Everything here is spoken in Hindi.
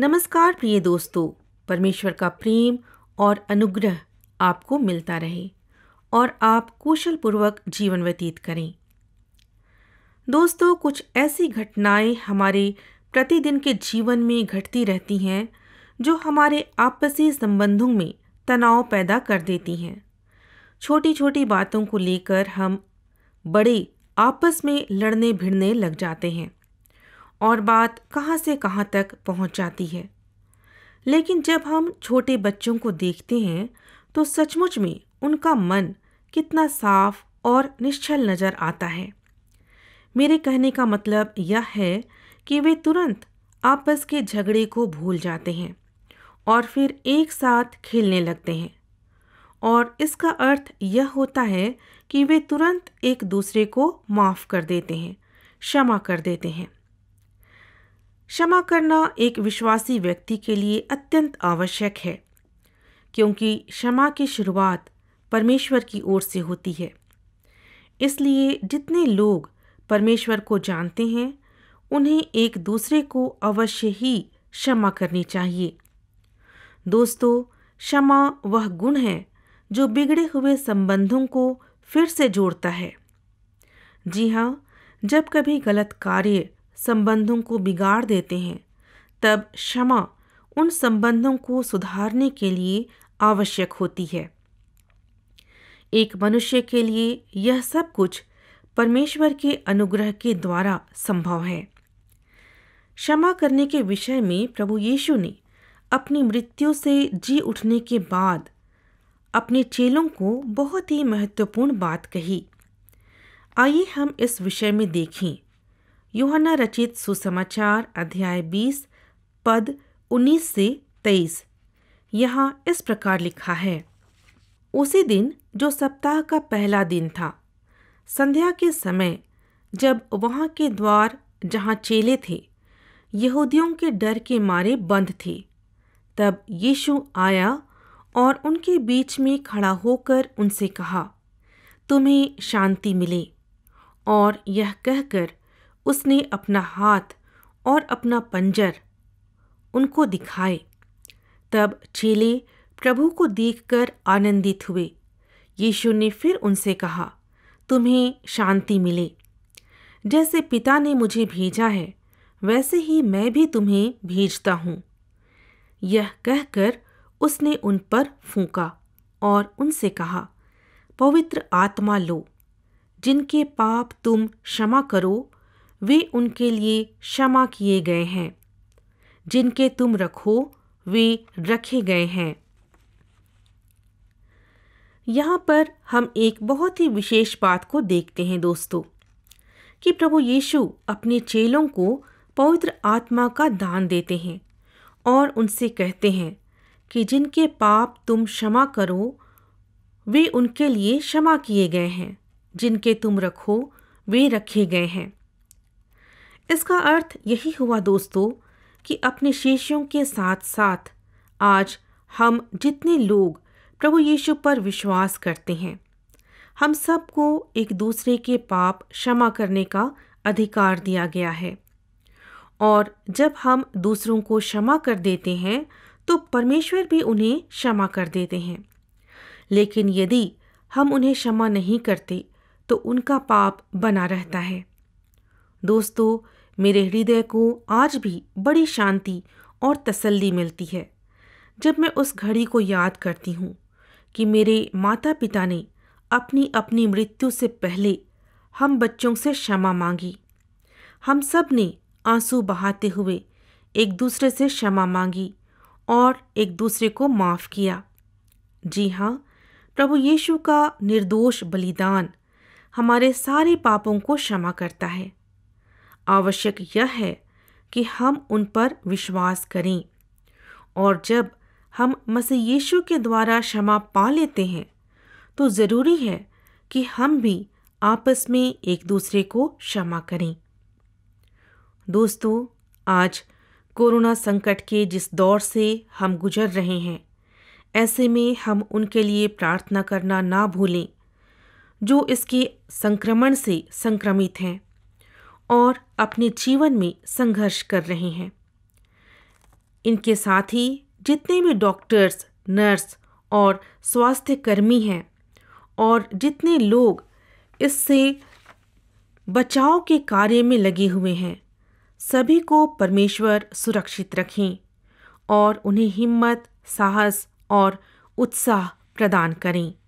नमस्कार प्रिय दोस्तों परमेश्वर का प्रेम और अनुग्रह आपको मिलता रहे और आप कुशलपूर्वक जीवन व्यतीत करें दोस्तों कुछ ऐसी घटनाएं हमारे प्रतिदिन के जीवन में घटती रहती हैं जो हमारे आपसी संबंधों में तनाव पैदा कर देती हैं छोटी छोटी बातों को लेकर हम बड़े आपस में लड़ने भिड़ने लग जाते हैं और बात कहाँ से कहाँ तक पहुँच जाती है लेकिन जब हम छोटे बच्चों को देखते हैं तो सचमुच में उनका मन कितना साफ और निश्चल नज़र आता है मेरे कहने का मतलब यह है कि वे तुरंत आपस के झगड़े को भूल जाते हैं और फिर एक साथ खेलने लगते हैं और इसका अर्थ यह होता है कि वे तुरंत एक दूसरे को माफ़ कर देते हैं क्षमा कर देते हैं क्षमा करना एक विश्वासी व्यक्ति के लिए अत्यंत आवश्यक है क्योंकि क्षमा की शुरुआत परमेश्वर की ओर से होती है इसलिए जितने लोग परमेश्वर को जानते हैं उन्हें एक दूसरे को अवश्य ही क्षमा करनी चाहिए दोस्तों क्षमा वह गुण है जो बिगड़े हुए संबंधों को फिर से जोड़ता है जी हाँ जब कभी गलत कार्य संबंधों को बिगाड़ देते हैं तब क्षमा उन संबंधों को सुधारने के लिए आवश्यक होती है एक मनुष्य के लिए यह सब कुछ परमेश्वर के अनुग्रह के द्वारा संभव है क्षमा करने के विषय में प्रभु यीशु ने अपनी मृत्यु से जी उठने के बाद अपने चेलों को बहुत ही महत्वपूर्ण बात कही आइए हम इस विषय में देखें योहना रचित सुसमाचार अध्याय 20 पद 19 से 23 यहाँ इस प्रकार लिखा है उसी दिन जो सप्ताह का पहला दिन था संध्या के समय जब वहाँ के द्वार जहाँ चेले थे यहूदियों के डर के मारे बंद थे तब यीशु आया और उनके बीच में खड़ा होकर उनसे कहा तुम्हें शांति मिले और यह कहकर उसने अपना हाथ और अपना पंजर उनको दिखाए तब चेले प्रभु को देखकर आनंदित हुए यीशु ने फिर उनसे कहा तुम्हें शांति मिले जैसे पिता ने मुझे भेजा है वैसे ही मैं भी तुम्हें भेजता हूँ यह कहकर उसने उन पर फूंका और उनसे कहा पवित्र आत्मा लो जिनके पाप तुम क्षमा करो वे उनके लिए क्षमा किए गए हैं जिनके तुम रखो वे रखे गए हैं यहाँ पर हम एक बहुत ही विशेष बात को देखते हैं दोस्तों कि प्रभु यीशु अपने चेलों को पवित्र आत्मा का दान देते हैं और उनसे कहते हैं कि जिनके पाप तुम क्षमा करो वे उनके लिए क्षमा किए गए हैं जिनके तुम रखो वे रखे गए हैं इसका अर्थ यही हुआ दोस्तों कि अपने शिष्यों के साथ साथ आज हम जितने लोग प्रभु यीशु पर विश्वास करते हैं हम सबको एक दूसरे के पाप क्षमा करने का अधिकार दिया गया है और जब हम दूसरों को क्षमा कर देते हैं तो परमेश्वर भी उन्हें क्षमा कर देते हैं लेकिन यदि हम उन्हें क्षमा नहीं करते तो उनका पाप बना रहता है दोस्तों मेरे हृदय को आज भी बड़ी शांति और तसल्ली मिलती है जब मैं उस घड़ी को याद करती हूँ कि मेरे माता पिता ने अपनी अपनी मृत्यु से पहले हम बच्चों से क्षमा मांगी हम सब ने आंसू बहाते हुए एक दूसरे से क्षमा मांगी और एक दूसरे को माफ़ किया जी हाँ प्रभु यीशु का निर्दोष बलिदान हमारे सारे पापों को क्षमा करता है आवश्यक यह है कि हम उन पर विश्वास करें और जब हम मसीह यीशु के द्वारा क्षमा पा लेते हैं तो ज़रूरी है कि हम भी आपस में एक दूसरे को क्षमा करें दोस्तों आज कोरोना संकट के जिस दौर से हम गुजर रहे हैं ऐसे में हम उनके लिए प्रार्थना करना ना भूलें जो इसके संक्रमण से संक्रमित हैं और अपने जीवन में संघर्ष कर रहे हैं इनके साथ ही जितने भी डॉक्टर्स नर्स और स्वास्थ्य कर्मी हैं और जितने लोग इससे बचाव के कार्य में लगे हुए हैं सभी को परमेश्वर सुरक्षित रखें और उन्हें हिम्मत साहस और उत्साह प्रदान करें